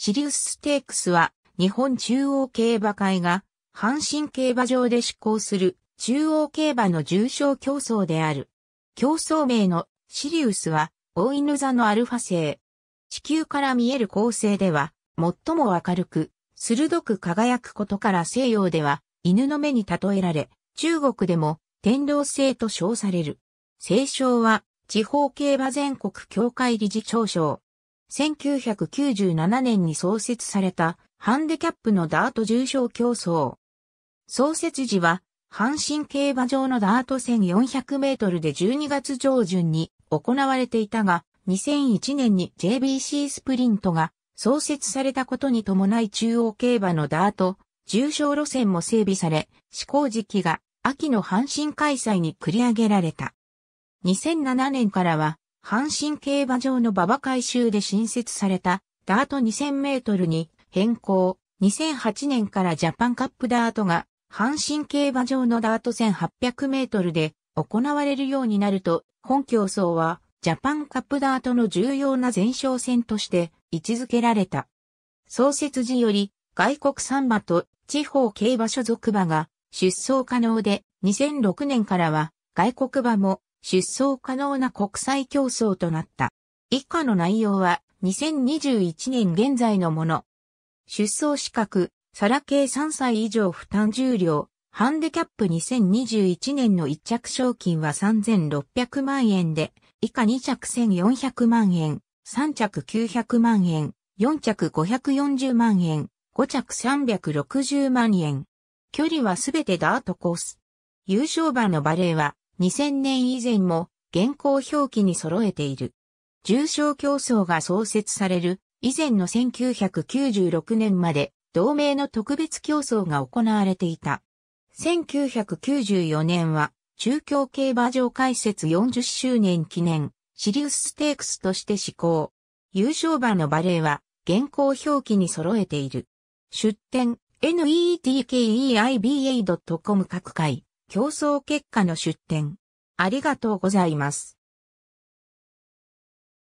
シリウスステークスは日本中央競馬会が阪神競馬場で施行する中央競馬の重賞競争である。競争名のシリウスは大犬座のアルファ星。地球から見える構成では最も明るく鋭く輝くことから西洋では犬の目に例えられ中国でも天狼星と称される。聖称は地方競馬全国協会理事長賞。1997年に創設されたハンデキャップのダート重賞競争。創設時は、阪神競馬場のダート1400メートルで12月上旬に行われていたが、2001年に JBC スプリントが創設されたことに伴い中央競馬のダート、重賞路線も整備され、施行時期が秋の阪神開催に繰り上げられた。2007年からは阪神競馬場の馬場改修で新設されたダート2000メートルに変更。2008年からジャパンカップダートが阪神競馬場のダート1800メートルで行われるようになると、本競争はジャパンカップダートの重要な前哨戦として位置づけられた。創設時より外国産馬と地方競馬所属馬が出走可能で2006年からは外国馬も出走可能な国際競争となった。以下の内容は2021年現在のもの。出走資格、サラ系3歳以上負担重量、ハンデキャップ2021年の1着賞金は3600万円で、以下2着1400万円、3着900万円、4着540万円、5着360万円。距離はすべてダートコース。優勝馬のバレーは、2000年以前も現行表記に揃えている。重症競争が創設される以前の1996年まで同盟の特別競争が行われていた。1994年は中京競馬場開設40周年記念シリウスステークスとして施行。優勝馬のバレーは現行表記に揃えている。出展 netkeiba.com 各界。競争結果の出展。ありがとうございます。